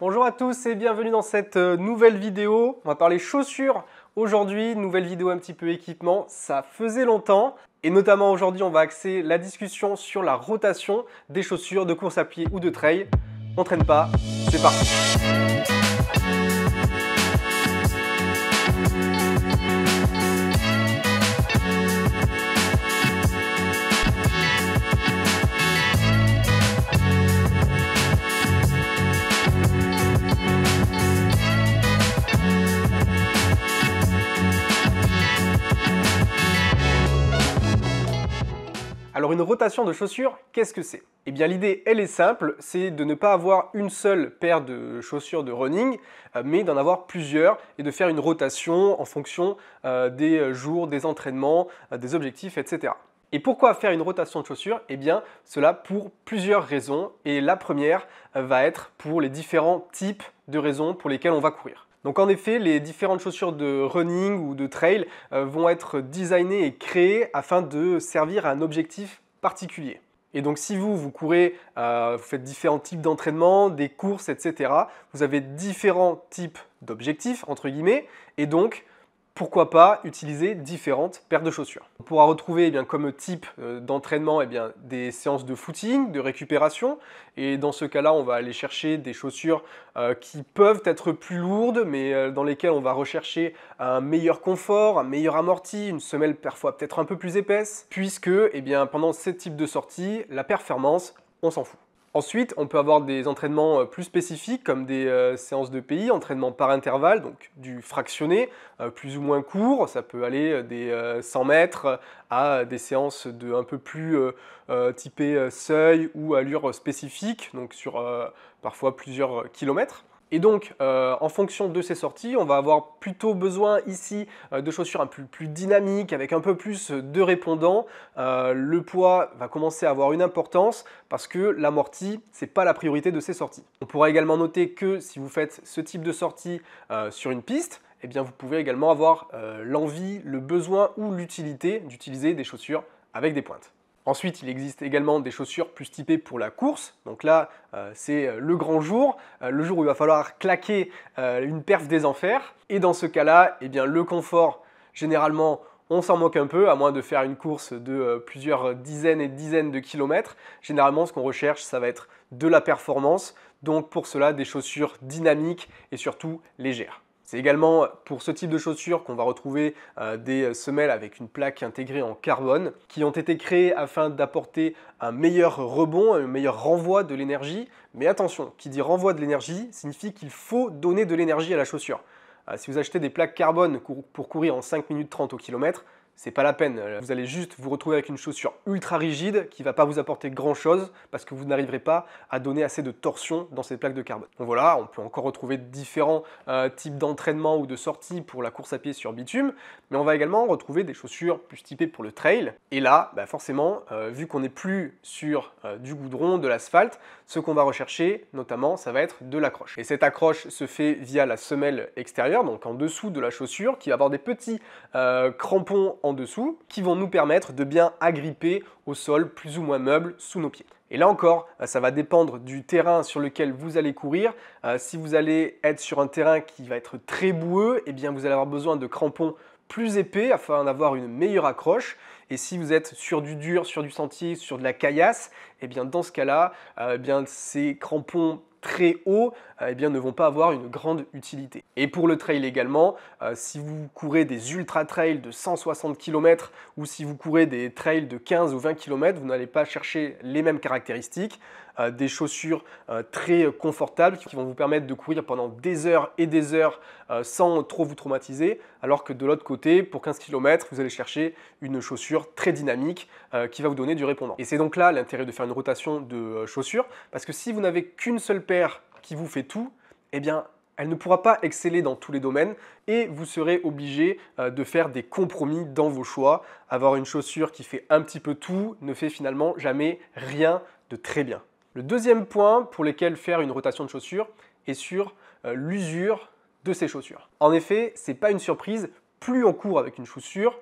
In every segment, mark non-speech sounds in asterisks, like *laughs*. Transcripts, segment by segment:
Bonjour à tous et bienvenue dans cette euh, nouvelle vidéo. On va parler chaussures aujourd'hui, nouvelle vidéo un petit peu équipement, ça faisait longtemps. Et notamment aujourd'hui, on va axer la discussion sur la rotation des chaussures de course à pied ou de trail. On traîne pas, c'est parti une rotation de chaussures, qu'est-ce que c'est Eh bien l'idée, elle est simple, c'est de ne pas avoir une seule paire de chaussures de running, euh, mais d'en avoir plusieurs et de faire une rotation en fonction euh, des jours, des entraînements, euh, des objectifs, etc. Et pourquoi faire une rotation de chaussures Eh bien, cela pour plusieurs raisons. Et la première va être pour les différents types de raisons pour lesquelles on va courir. Donc en effet, les différentes chaussures de running ou de trail euh, vont être designées et créées afin de servir à un objectif particulier. Et donc si vous, vous courez, euh, vous faites différents types d'entraînement, des courses, etc., vous avez différents types d'objectifs, entre guillemets, et donc pourquoi pas utiliser différentes paires de chaussures. On pourra retrouver eh bien, comme type euh, d'entraînement eh des séances de footing, de récupération, et dans ce cas-là, on va aller chercher des chaussures euh, qui peuvent être plus lourdes, mais euh, dans lesquelles on va rechercher un meilleur confort, un meilleur amorti, une semelle parfois peut-être un peu plus épaisse, puisque eh bien, pendant ce type de sortie, la performance, on s'en fout. Ensuite, on peut avoir des entraînements euh, plus spécifiques comme des euh, séances de pays, entraînements par intervalle, donc du fractionné, euh, plus ou moins court, ça peut aller des 100 mètres à des séances de un peu plus typé seuil ou allure spécifique, donc sur parfois plusieurs kilomètres. Et donc, euh, en fonction de ces sorties, on va avoir plutôt besoin ici euh, de chaussures un peu plus dynamiques, avec un peu plus de répondants. Euh, le poids va commencer à avoir une importance parce que l'amorti, n'est pas la priorité de ces sorties. On pourra également noter que si vous faites ce type de sortie sur une piste, eh bien vous pouvez également avoir l'envie, le besoin ou l'utilité d'utiliser des chaussures avec des pointes. Ensuite, il existe également des chaussures plus typées pour la course. Donc là, euh, c'est euh, le grand jour, euh, le jour où il va falloir claquer une perf des enfers. Et dans ce cas-là, eh bien, le confort, généralement, on s'en moque un peu, à moins de faire une course de plusieurs dizaines et dizaines de kilomètres. Généralement, ce qu'on recherche, ça va être de la performance. Donc pour cela, des chaussures dynamiques et surtout légères. C'est également pour ce type de chaussures qu'on va retrouver euh, des semelles avec une plaque intégrée en carbone qui ont été créées afin d'apporter un meilleur rebond, un meilleur renvoi de l'énergie. Mais attention, qui dit renvoi de l'énergie signifie qu'il faut donner de l'énergie à la chaussure. Euh, si vous achetez des plaques carbone pour courir en 5 minutes 30 au kilomètre, c'est pas la peine. Euh, vous allez juste vous retrouver avec une chaussure ultra rigide qui va pas vous apporter grand chose parce que vous n'arriverez pas à donner assez de torsion dans ces plaques de carbone. Donc voilà, on peut encore retrouver différents euh, types d'entraînement ou de sorties pour la course à pied sur bitume, mais on va également retrouver des chaussures plus typées pour le trail. Et là, bah, forcément, euh, vu qu'on n'est plus sur du goudron, de l'asphalte, ce qu'on va rechercher notamment, ça va être de l'accroche. Et cette accroche se fait via la semelle extérieure, donc en dessous de la chaussure, qui va avoir des petits crampons en dessous qui vont nous permettre de bien agripper au sol plus ou moins meuble sous nos pieds. Et là encore, euh, ça va dépendre du terrain sur lequel vous allez courir. Euh, si vous allez être sur un terrain qui va être très boueux, eh bien vous allez avoir besoin de crampons plus épais afin d'avoir une meilleure accroche. Et si vous êtes sur du dur, sur du sentier, sur de la caillasse, et eh bien dans ce cas-là, euh, eh bien ces crampons très hauts euh, eh bien, ne vont pas avoir une grande utilité. Et pour le trail également, euh, si vous courez des ultra-trails de 160 km ou si vous courez des trails de 15 ou 20 km, vous n'allez pas chercher les mêmes caractéristiques. Euh, des chaussures très confortables qui vont vous permettre de courir pendant des heures et des heures sans trop vous traumatiser, alors que de l'autre côté, pour 15 km, vous allez chercher une chaussure très dynamique qui va vous donner du répondant. Et c'est donc là l'intérêt de faire une rotation de chaussures, parce que si vous n'avez qu'une seule paire qui vous fait tout, eh bien, elle ne pourra pas exceller dans tous les domaines et vous serez obligé euh, de faire des compromis dans vos choix. Avoir une chaussure qui fait un petit peu tout ne fait finalement jamais rien de très bien. Le deuxième point pour lequel faire une rotation de chaussures est sur euh, l'usure de ces chaussures. En effet, ce n'est pas une surprise, plus on court avec une chaussure,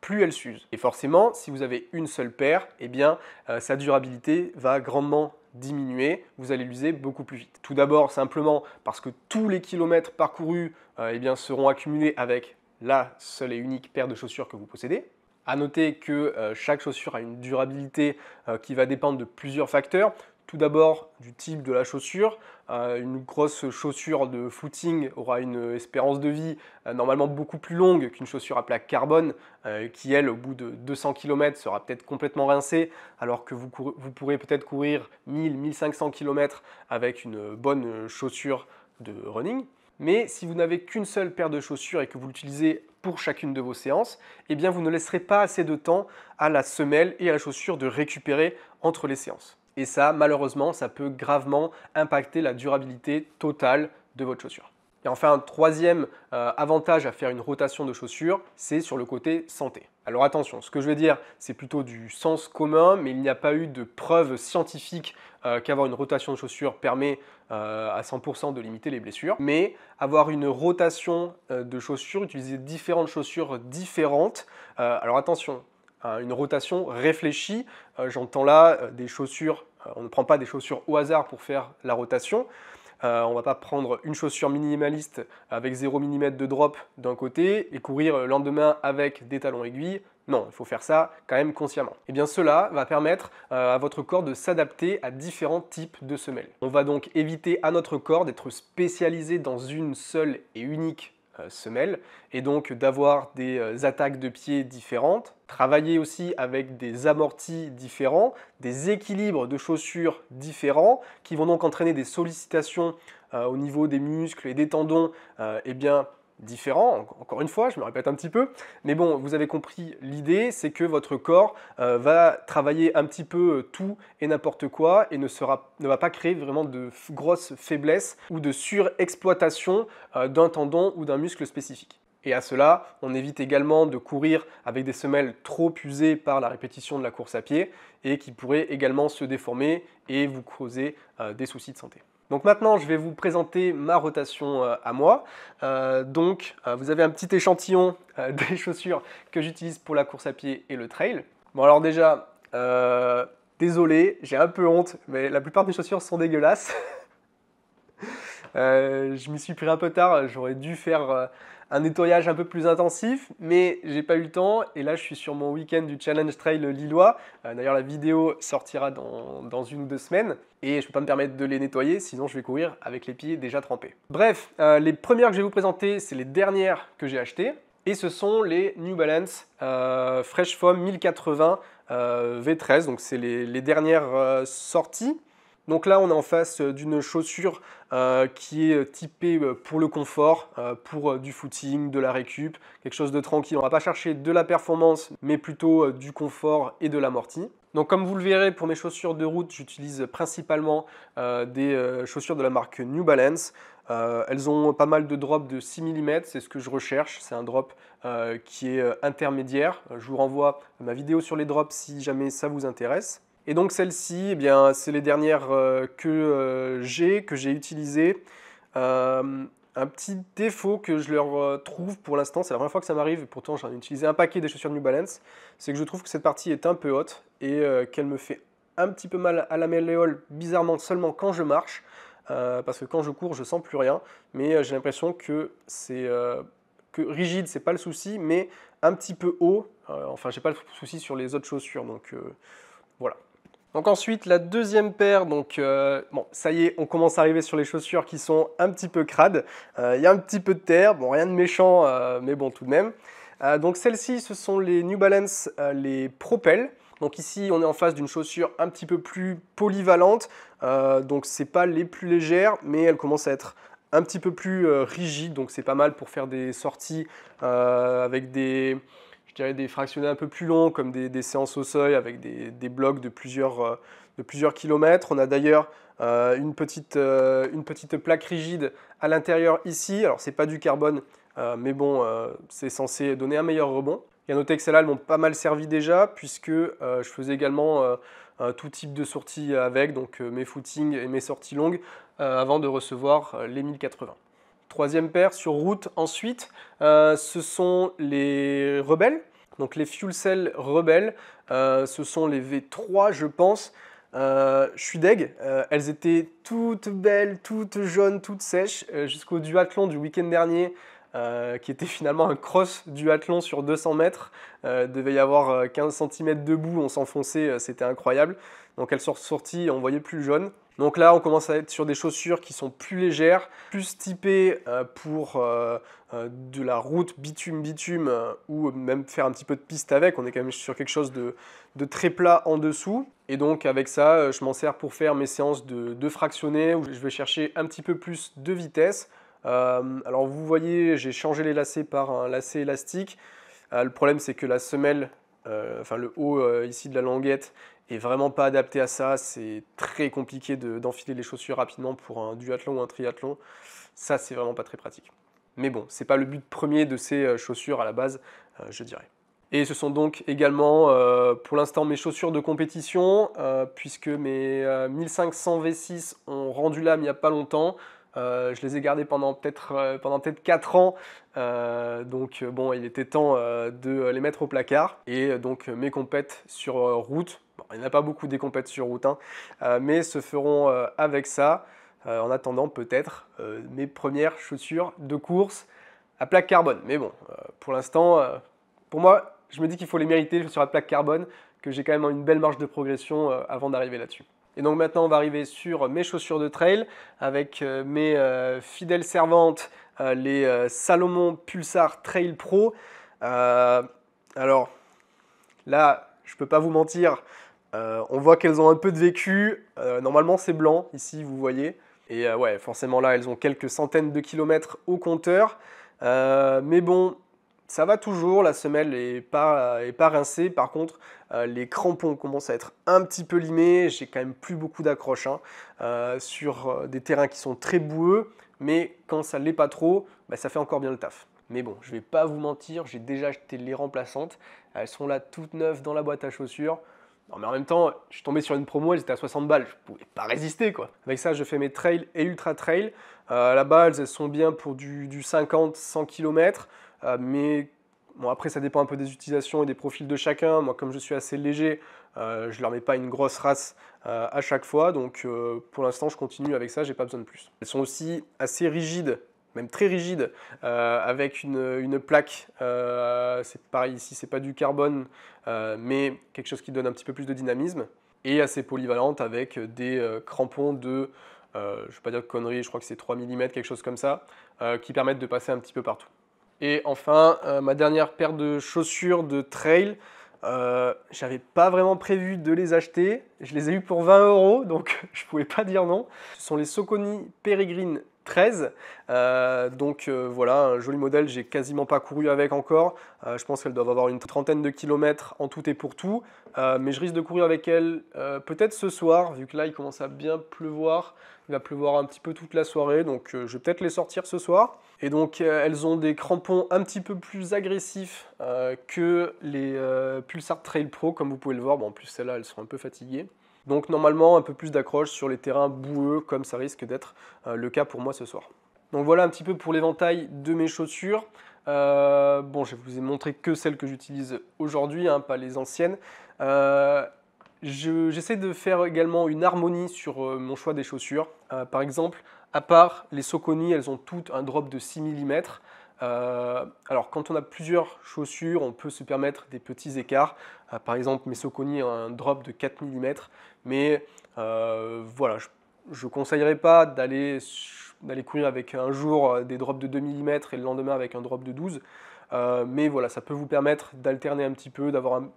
plus elle s'use. Et forcément, si vous avez une seule paire, eh bien, euh, sa durabilité va grandement diminuer, vous allez l'user beaucoup plus vite. Tout d'abord, simplement parce que tous les kilomètres parcourus euh, eh bien, seront accumulés avec la seule et unique paire de chaussures que vous possédez. À noter que euh, chaque chaussure a une durabilité euh, qui va dépendre de plusieurs facteurs, tout d'abord, du type de la chaussure. Euh, une grosse chaussure de footing aura une espérance de vie euh, normalement beaucoup plus longue qu'une chaussure à plaque carbone, euh, qui elle, au bout de 200 km, sera peut-être complètement rincée, alors que vous, vous pourrez peut-être courir 1000-1500 km avec une bonne chaussure de running. Mais si vous n'avez qu'une seule paire de chaussures et que vous l'utilisez pour chacune de vos séances, eh bien vous ne laisserez pas assez de temps à la semelle et à la chaussure de récupérer entre les séances. Et ça, malheureusement, ça peut gravement impacter la durabilité totale de votre chaussure. Et enfin, troisième euh, avantage à faire une rotation de chaussures, c'est sur le côté santé. Alors attention, ce que je vais dire, c'est plutôt du sens commun, mais il n'y a pas eu de preuve scientifique euh, qu'avoir une rotation de chaussures permet euh, à 100% de limiter les blessures. Mais avoir une rotation de chaussures, utiliser différentes chaussures différentes, alors attention, une rotation réfléchie. Euh, j'entends là euh, des chaussures, euh, on ne prend pas des chaussures au hasard pour faire la rotation. on va pas prendre une chaussure minimaliste avec 0 mm de drop d'un côté et courir le lendemain avec des talons aiguilles. Non, il faut faire ça quand même consciemment. Et eh bien cela va permettre à votre corps de s'adapter à différents types de semelles. On va donc éviter à notre corps d'être spécialisé dans une seule et unique euh, semelle, et donc d'avoir des euh, attaques de pied différentes, travailler aussi avec des amortis différents, des équilibres de chaussures différents, qui vont donc entraîner des sollicitations euh, au niveau des muscles et des tendons, et eh bien Différent, Encore une fois, je me répète un petit peu, mais bon, vous avez compris l'idée, c'est que votre corps euh, va travailler un petit peu euh, tout et n'importe quoi et ne, sera, ne va pas créer vraiment de grosses faiblesses ou de surexploitation euh, d'un tendon ou d'un muscle spécifique. Et à cela, on évite également de courir avec des semelles trop usées par la répétition de la course à pied et qui pourraient également se déformer et vous causer des soucis de santé. Donc maintenant, je vais vous présenter ma rotation euh, à moi. Euh, donc, euh, vous avez un petit échantillon *laughs* des chaussures que j'utilise pour la course à pied et le trail. Bon alors déjà, désolé, j'ai un peu honte, mais la plupart des chaussures sont dégueulasses. *laughs* je m'y suis pris un peu tard, j'aurais dû faire un nettoyage un peu plus intensif, mais j'ai pas eu le temps. Et là, je suis sur mon week-end du Challenge Trail Lillois. Euh, d'ailleurs, la vidéo sortira dans, une ou deux semaines. Et je peux pas me permettre de les nettoyer, sinon je vais courir avec les pieds déjà trempés. Bref, euh, les premières que je vais vous présenter, c'est les dernières que j'ai achetées. Et ce sont les New Balance euh, Fresh Foam 1080 V13. Donc, c'est les dernières sorties. Donc là, on est en face euh, d'une chaussure euh, qui est euh, typée pour le confort, pour du footing, de la récup, quelque chose de tranquille. On ne va pas chercher de la performance, mais plutôt du confort et de l'amorti. Donc comme vous le verrez, pour mes chaussures de route, j'utilise principalement des chaussures de la marque New Balance. elles ont pas mal de drops de 6 mm, c'est ce que je recherche. C'est un drop qui est intermédiaire. Je vous renvoie ma vidéo sur les drops si jamais ça vous intéresse. Et donc celle-ci, eh bien, c'est les dernières euh, que euh, j'ai, que j'ai utilisées. Euh, un petit défaut que je leur trouve pour l'instant, c'est la première fois que ça m'arrive, et pourtant j'en utilisé un paquet des chaussures New Balance, c'est que je trouve que cette partie est un peu haute et qu'elle me fait un petit peu mal à la malléole, bizarrement seulement quand je marche, parce que quand je cours, je sens plus rien, mais j'ai l'impression que c'est que rigide, c'est pas le souci, mais un petit peu haut. enfin, j'ai pas le souci sur les autres chaussures, donc voilà. Donc ensuite, la deuxième paire, donc euh, bon, ça y est, on commence à arriver sur les chaussures qui sont un petit peu crades. Il euh, y a un petit peu de terre, bon, rien de méchant, euh, mais bon, tout de même. donc celles-ci, ce sont les New Balance, les Propel. Donc ici, on est en face d'une chaussure un petit peu plus polyvalente. donc c'est pas les plus légères, mais elles commencent à être un petit peu plus rigides. Donc c'est pas mal pour faire des sorties avec des je dirais des fractionnés un peu plus longs, comme des, séances au seuil avec des, blocs de plusieurs, euh, de plusieurs kilomètres. On a d'ailleurs euh, une, petite, euh, une petite plaque rigide à l'intérieur ici. Alors, c'est pas du carbone, mais bon, c'est censé donner un meilleur rebond. Il y a noté que celles-là, elles m'ont pas mal servi déjà, puisque je faisais également tout type de sorties avec, donc mes footings et mes sorties longues, avant de recevoir les 1080. Troisième paire sur route ensuite, euh, ce sont les rebelles, donc les fuel cell rebelles, euh, ce sont les V3 je pense. Euh, je suis deg, elles étaient toutes belles, toutes jaunes, toutes sèches, jusqu'au duathlon du week-end dernier. qui était finalement un cross duathlon sur 200 mètres. il devait y avoir 15 cm debout, on s'enfonçait, c'était incroyable. Donc elles sont ressorties, on voyait plus jaune. Donc là, on commence à être sur des chaussures qui sont plus légères, plus typées euh, pour euh, euh, de la route bitume-bitume ou même faire un petit peu de piste avec. On est quand même sur quelque chose de, très plat en dessous. Et donc avec ça, je m'en sers pour faire mes séances de, de où je vais chercher un petit peu plus de vitesse. alors vous voyez, j'ai changé les lacets par un lacet élastique. le problème, c'est que la semelle euh, enfin le haut euh, ici de la languette est vraiment pas adapté à ça. C'est très compliqué d'enfiler les chaussures rapidement pour un duathlon ou un triathlon. Ça, c'est vraiment pas très pratique. Mais bon, c'est pas le but premier de ces euh, chaussures à la base, je dirais. Et ce sont donc également pour l'instant mes chaussures de compétition, puisque mes 1500 V6 ont rendu l'âme il n'y a pas longtemps. Euh, je les ai gardés pendant peut-être euh, pendant 4 ans. Euh, donc bon, il était temps de les mettre au placard. Et donc mes compètes sur route, il n'y en a pas beaucoup des compètes sur route, hein, mais se feront avec ça. en attendant peut-être mes premières chaussures de course à plaque carbone. Mais bon, pour l'instant, pour moi, je me dis qu'il faut les mériter, je la à plaque carbone, que j'ai quand même une belle marge de progression avant d'arriver là-dessus. Et donc maintenant, on va arriver sur mes chaussures de trail avec euh, mes euh, fidèles servantes, euh, les Salomon Pulsar Trail Pro. alors là, je peux pas vous mentir, on voit qu'elles ont un peu de vécu. normalement, c'est blanc ici, vous voyez. Et ouais, forcément là, elles ont quelques centaines de kilomètres au compteur. mais bon, ça va toujours, la semelle n'est pas, rincée. Par contre, euh, les crampons commencent à être un petit peu limés. J'ai quand même plus beaucoup d'accroches hein, euh, sur euh, des terrains qui sont très boueux. Mais quand ça ne l'est pas trop, bah, ça fait encore bien le taf. Mais bon, je ne vais pas vous mentir, j'ai déjà acheté les remplaçantes. Elles sont là toutes neuves dans la boîte à chaussures. mais en même temps, je suis tombé sur une promo, elles étaient à 60 balles, je ne pouvais pas résister quoi. Avec ça, je fais mes trails et ultra trails. La Là-bas, elles sont bien pour du 50-100 km. Euh, mais bon, après, ça dépend un peu des utilisations et des profils de chacun. Moi, comme je suis assez léger, euh, je ne leur mets pas une grosse race euh, à chaque fois. Donc, pour l'instant, je continue avec ça, j'ai pas besoin de plus. Elles sont aussi assez rigides même très rigides, avec une, plaque, c'est pareil ici, c'est pas du carbone, mais quelque chose qui donne un petit peu plus de dynamisme, et assez polyvalente avec des crampons de je ne vais pas dire de conneries, je crois que c'est 3 mm, quelque chose comme ça, qui permettent de passer un petit peu partout. Et enfin, euh, ma dernière paire de chaussures de trail. Je euh, J'avais pas vraiment prévu de les acheter. Je les ai eues pour 20 euros, donc *laughs* je pouvais pas dire non. Ce sont les Soconi Peregrine 13. Euh, donc euh, voilà, un joli modèle, j'ai quasiment pas couru avec encore. Euh, je pense qu'elle doit avoir une trentaine de kilomètres en tout et pour tout. mais je risque de courir avec elle peut-être ce soir, vu que là il commence à bien pleuvoir. Il va pleuvoir un petit peu toute la soirée, donc je vais peut-être les sortir ce soir. Et donc elles ont des crampons un petit peu plus agressifs que les Pulsar Trail Pro, comme vous pouvez le voir. Bon, en plus celles-là, elles sont un peu fatiguées. Donc normalement un peu plus d'accroche sur les terrains boueux comme ça risque d'être euh, le cas pour moi ce soir. Donc voilà un petit peu pour l'éventail de mes chaussures. Euh, bon, je vous ai montré que celles que j'utilise aujourd'hui, hein, pas les anciennes. Euh, j'essaie de faire également une harmonie sur mon choix des chaussures. par exemple, à part les Soconi, elles ont toutes un drop de 6 mm. Euh, alors quand on a plusieurs chaussures, on peut se permettre des petits écarts. Euh, par exemple, mes Soconi ont un drop de 4 mm, mais euh, voilà, je ne conseillerais pas d'aller courir avec un jour des drops de 2 mm et le lendemain avec un drop de 12. mais voilà, ça peut vous permettre d'alterner un petit peu, d'avoir une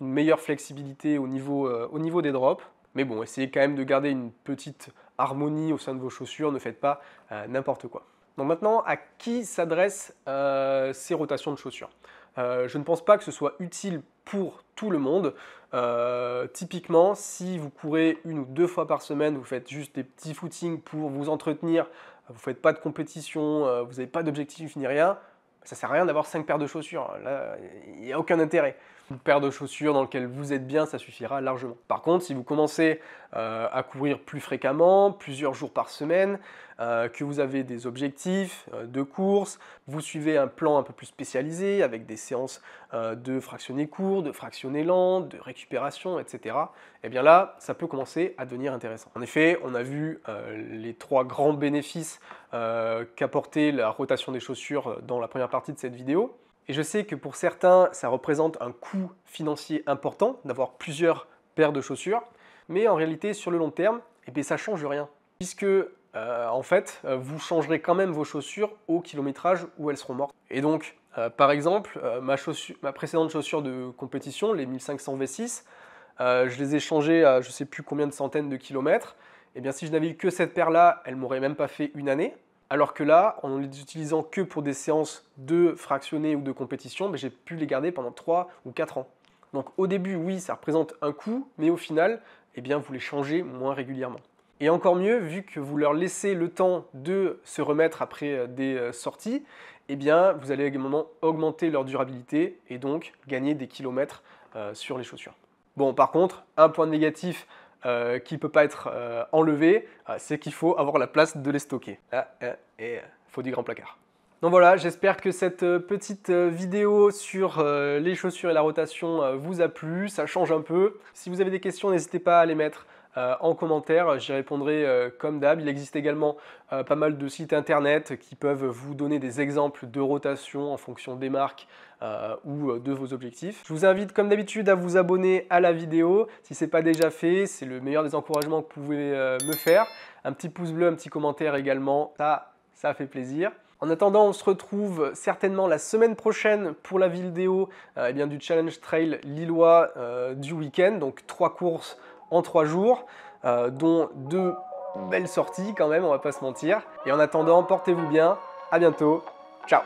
meilleure flexibilité au niveau, au niveau des drops. Mais bon, essayez quand même de garder une petite harmonie au sein de vos chaussures, ne faites pas n'importe quoi. Donc maintenant, à qui s'adressent euh, ces rotations de chaussures euh, Je ne pense pas que ce soit utile pour tout le monde. Euh, typiquement, si vous courez une ou deux fois par semaine, vous faites juste des petits footings pour vous entretenir, vous ne faites pas de compétition, vous n'avez pas d'objectif ni rien, ça sert à rien d'avoir cinq paires de chaussures. Là, il n'y a aucun intérêt une paire de chaussures dans lesquelles vous êtes bien, ça suffira largement. Par contre, si vous commencez euh, à courir plus fréquemment, plusieurs jours par semaine, euh, que vous avez des objectifs euh, de course, vous suivez un plan un peu plus spécialisé avec des séances de fractionnés court, de fractionnés lent, de récupération, etc. Et eh bien là, ça peut commencer à devenir intéressant. En effet, on a vu les trois grands bénéfices qu'apportait la rotation des chaussures dans la première partie de cette vidéo. Et je sais que pour certains, ça représente un coût financier important d'avoir plusieurs paires de chaussures, mais en réalité, sur le long terme, ça eh ne ça change rien. Puisque, euh, en fait, euh, vous changerez quand même vos chaussures au kilométrage où elles seront mortes. Et donc, euh, par exemple, ma, précédente chaussure de compétition, les 1500 V6, je les ai changées à je ne sais plus combien de centaines de kilomètres. Et eh bien, si je n'avais eu que cette paire-là, elle ne m'aurait même pas fait une année. Alors que là, en ne les utilisant que pour des séances de fractionnés ou de compétition, ben, j'ai pu les garder pendant 3 ou 4 ans. Donc au début, oui, ça représente un coût, mais au final, eh bien, vous les changez moins régulièrement. Et encore mieux, vu que vous leur laissez le temps de se remettre après euh, des euh, sorties, eh bien, vous allez également augmenter leur durabilité et donc gagner des kilomètres euh, sur les chaussures. Bon, par contre, un point négatif euh, qui ne peut pas être euh, enlevé, euh, c'est qu'il faut avoir la place de les stocker. et il faut du grand placard. Donc voilà, j'espère que cette petite vidéo sur les chaussures et la rotation vous a plu, ça change un peu. Si vous avez des questions, n'hésitez pas à les mettre euh, en commentaire, j'y répondrai euh, comme d'hab. Il existe également euh, pas mal de sites internet qui peuvent vous donner des exemples de rotation en fonction des marques ou de vos objectifs. Je vous invite comme d'habitude à vous abonner à la vidéo. Si ce n'est pas déjà fait, c'est le meilleur des encouragements que vous pouvez me faire. Un petit pouce bleu, un petit commentaire également, ça, fait plaisir. En attendant, on se retrouve certainement la semaine prochaine pour la vidéo euh, eh bien, du Challenge Trail Lillois du week-end. Donc trois courses en trois jours, euh, dont deux belles sorties quand même, on va pas se mentir. Et en attendant, portez-vous bien, à bientôt, ciao